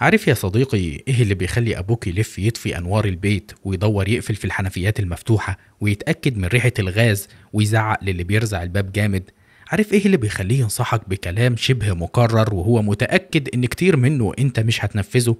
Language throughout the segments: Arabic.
عارف يا صديقي ايه اللي بيخلي ابوك يلف يطفي انوار البيت ويدور يقفل في الحنفيات المفتوحه ويتاكد من ريحه الغاز ويزعق للي بيرزع الباب جامد عارف ايه اللي بيخليه ينصحك بكلام شبه مكرر وهو متاكد ان كتير منه انت مش هتنفذه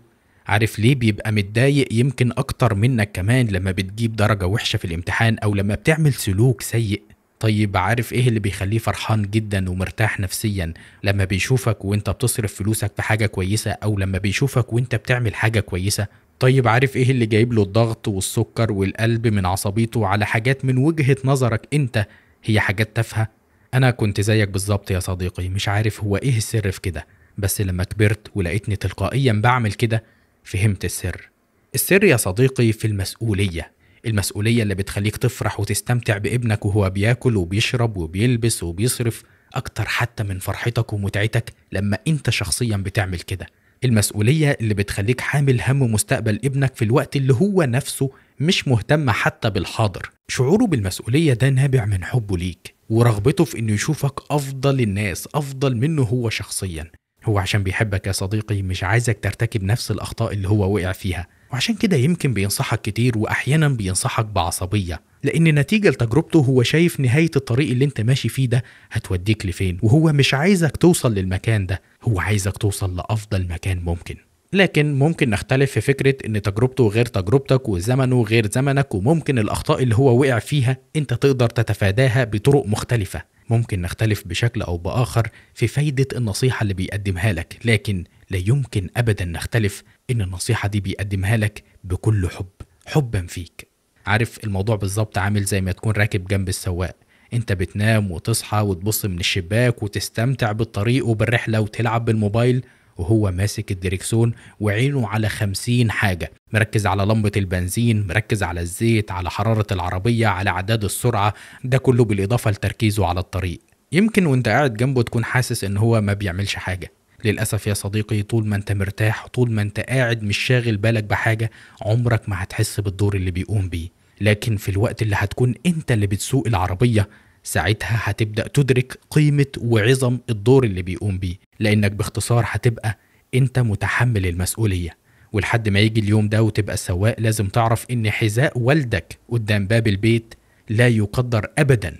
عارف ليه بيبقى متضايق يمكن اكتر منك كمان لما بتجيب درجه وحشه في الامتحان او لما بتعمل سلوك سيء طيب عارف ايه اللي بيخليه فرحان جدا ومرتاح نفسيا لما بيشوفك وانت بتصرف فلوسك في حاجه كويسه او لما بيشوفك وانت بتعمل حاجه كويسه طيب عارف ايه اللي جايب له الضغط والسكر والقلب من عصبيته على حاجات من وجهه نظرك انت هي حاجات تافهه انا كنت زيك بالظبط يا صديقي مش عارف هو ايه السر في كده بس لما كبرت ولقيتني تلقائيا بعمل كده فهمت السر السر يا صديقي في المسؤوليه المسؤولية اللي بتخليك تفرح وتستمتع بابنك وهو بياكل وبيشرب وبيلبس وبيصرف أكتر حتى من فرحتك ومتعتك لما أنت شخصيا بتعمل كده المسؤولية اللي بتخليك حامل هم مستقبل ابنك في الوقت اللي هو نفسه مش مهتم حتى بالحاضر شعوره بالمسؤولية ده نابع من حبه ليك ورغبته في انه يشوفك افضل الناس افضل منه هو شخصيا هو عشان بيحبك يا صديقي مش عايزك ترتكب نفس الاخطاء اللي هو وقع فيها وعشان كده يمكن بينصحك كتير واحيانا بينصحك بعصبيه لان نتيجه لتجربته هو شايف نهايه الطريق اللي انت ماشي فيه ده هتوديك لفين وهو مش عايزك توصل للمكان ده هو عايزك توصل لافضل مكان ممكن لكن ممكن نختلف في فكرة إن تجربته غير تجربتك وزمنه غير زمنك وممكن الأخطاء اللي هو وقع فيها أنت تقدر تتفاداها بطرق مختلفة ممكن نختلف بشكل أو بآخر في فايدة النصيحة اللي بيقدمها لك لكن لا يمكن أبدا نختلف إن النصيحة دي بيقدمها لك بكل حب حبا فيك عارف الموضوع بالظبط عامل زي ما تكون راكب جنب السواق انت بتنام وتصحى وتبص من الشباك وتستمتع بالطريق وبالرحلة وتلعب بالموبايل وهو ماسك الدريكسون وعينه على خمسين حاجة مركز على لمبة البنزين مركز على الزيت على حرارة العربية على أعداد السرعة ده كله بالإضافة لتركيزه على الطريق يمكن وانت قاعد جنبه تكون حاسس ان هو ما بيعملش حاجة للأسف يا صديقي طول ما انت مرتاح طول ما انت قاعد مش شاغل بالك بحاجة عمرك ما هتحس بالدور اللي بيقوم بيه لكن في الوقت اللي هتكون انت اللي بتسوق العربية ساعتها هتبدأ تدرك قيمة وعظم الدور اللي بيقوم بيه لأنك باختصار هتبقى أنت متحمل المسؤولية ولحد ما يجي اليوم ده وتبقى سواق لازم تعرف إن حذاء والدك قدام باب البيت لا يقدر أبدا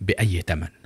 بأي تمن